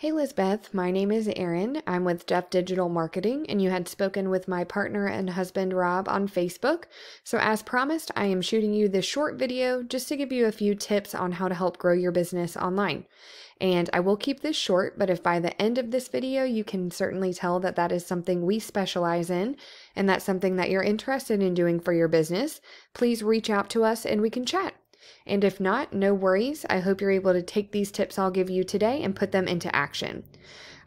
Hey Lizbeth, my name is Erin. I'm with Jeff Digital Marketing, and you had spoken with my partner and husband Rob on Facebook. So, as promised, I am shooting you this short video just to give you a few tips on how to help grow your business online. And I will keep this short, but if by the end of this video you can certainly tell that that is something we specialize in and that's something that you're interested in doing for your business, please reach out to us and we can chat. And if not, no worries. I hope you're able to take these tips I'll give you today and put them into action.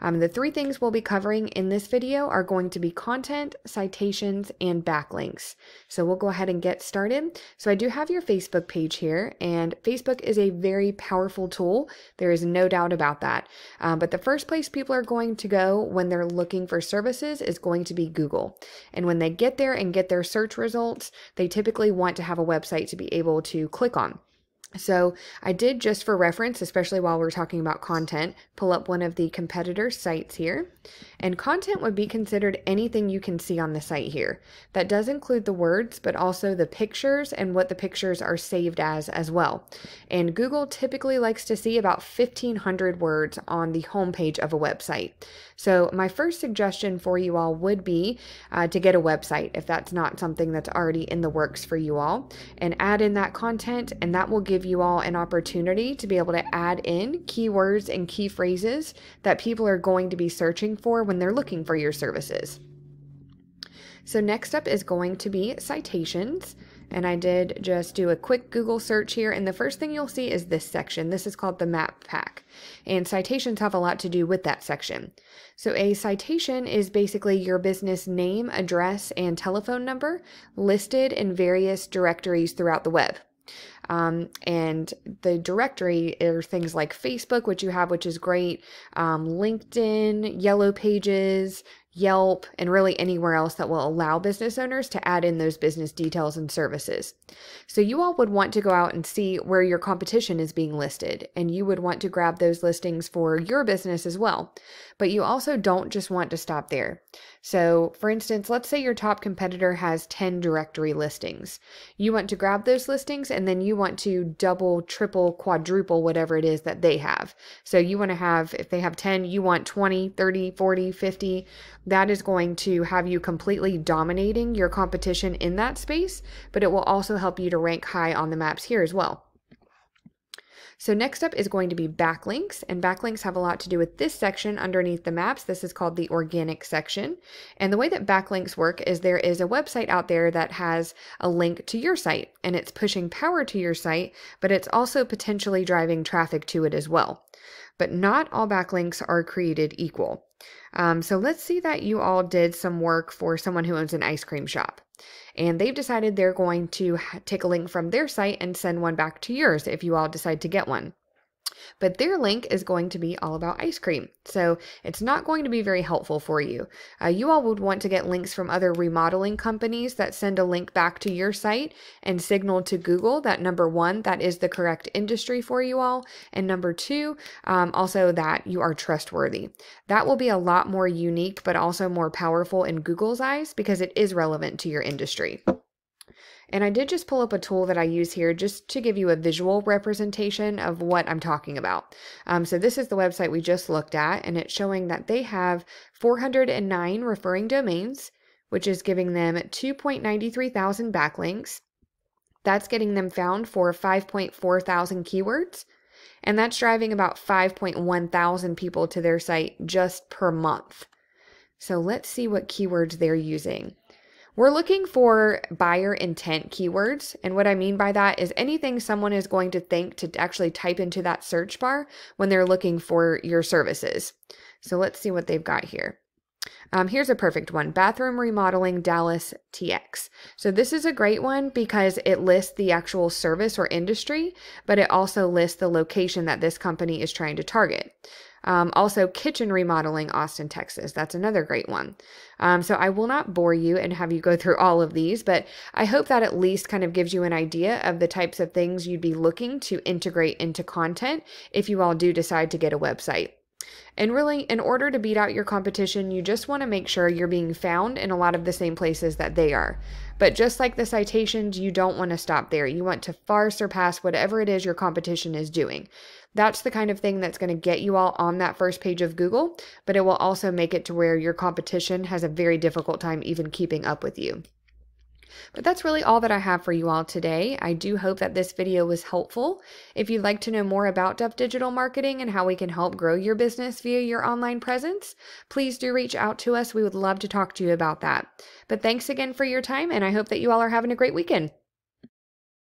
Um, the three things we'll be covering in this video are going to be content, citations, and backlinks. So we'll go ahead and get started. So I do have your Facebook page here, and Facebook is a very powerful tool. There is no doubt about that. Um, but the first place people are going to go when they're looking for services is going to be Google. And when they get there and get their search results, they typically want to have a website to be able to click on. So I did just for reference, especially while we're talking about content, pull up one of the competitor sites here. And content would be considered anything you can see on the site here. That does include the words, but also the pictures and what the pictures are saved as as well. And Google typically likes to see about 1500 words on the homepage of a website. So my first suggestion for you all would be uh, to get a website if that's not something that's already in the works for you all and add in that content and that will give give you all an opportunity to be able to add in keywords and key phrases that people are going to be searching for when they're looking for your services. So next up is going to be citations. And I did just do a quick Google search here. And the first thing you'll see is this section. This is called the map pack. And citations have a lot to do with that section. So a citation is basically your business name, address, and telephone number listed in various directories throughout the web. Um, and the directory are things like Facebook, which you have, which is great, um, LinkedIn, Yellow Pages, Yelp, and really anywhere else that will allow business owners to add in those business details and services. So, you all would want to go out and see where your competition is being listed, and you would want to grab those listings for your business as well. But you also don't just want to stop there. So, for instance, let's say your top competitor has 10 directory listings. You want to grab those listings and then you want to double, triple, quadruple whatever it is that they have. So you want to have, if they have 10, you want 20, 30, 40, 50. That is going to have you completely dominating your competition in that space, but it will also help you to rank high on the maps here as well. So next up is going to be backlinks, and backlinks have a lot to do with this section underneath the maps. This is called the organic section. And the way that backlinks work is there is a website out there that has a link to your site, and it's pushing power to your site, but it's also potentially driving traffic to it as well but not all backlinks are created equal. Um, so let's see that you all did some work for someone who owns an ice cream shop. And they've decided they're going to take a link from their site and send one back to yours if you all decide to get one but their link is going to be all about ice cream. So it's not going to be very helpful for you. Uh, you all would want to get links from other remodeling companies that send a link back to your site and signal to Google that number one, that is the correct industry for you all, and number two, um, also that you are trustworthy. That will be a lot more unique, but also more powerful in Google's eyes because it is relevant to your industry. And I did just pull up a tool that I use here just to give you a visual representation of what I'm talking about. Um, so this is the website we just looked at, and it's showing that they have 409 referring domains, which is giving them 2.93 thousand backlinks. That's getting them found for 5.4 thousand keywords, and that's driving about 5.1 thousand people to their site just per month. So let's see what keywords they're using. We're looking for buyer intent keywords. And what I mean by that is anything someone is going to think to actually type into that search bar when they're looking for your services. So let's see what they've got here. Um, here's a perfect one bathroom remodeling Dallas TX. So, this is a great one because it lists the actual service or industry, but it also lists the location that this company is trying to target. Um, also, kitchen remodeling, Austin, Texas. That's another great one. Um, so I will not bore you and have you go through all of these, but I hope that at least kind of gives you an idea of the types of things you'd be looking to integrate into content if you all do decide to get a website. And really, in order to beat out your competition, you just want to make sure you're being found in a lot of the same places that they are. But just like the citations, you don't want to stop there. You want to far surpass whatever it is your competition is doing. That's the kind of thing that's going to get you all on that first page of Google, but it will also make it to where your competition has a very difficult time even keeping up with you. But that's really all that I have for you all today. I do hope that this video was helpful. If you'd like to know more about Duff Digital Marketing and how we can help grow your business via your online presence, please do reach out to us. We would love to talk to you about that. But thanks again for your time, and I hope that you all are having a great weekend.